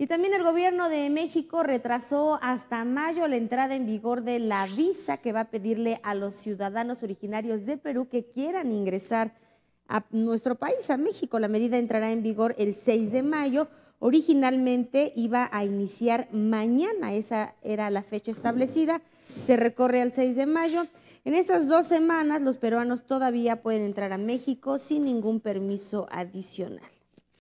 Y también el gobierno de México retrasó hasta mayo la entrada en vigor de la visa que va a pedirle a los ciudadanos originarios de Perú que quieran ingresar a nuestro país, a México. La medida entrará en vigor el 6 de mayo. Originalmente iba a iniciar mañana, esa era la fecha establecida, se recorre al 6 de mayo. En estas dos semanas los peruanos todavía pueden entrar a México sin ningún permiso adicional.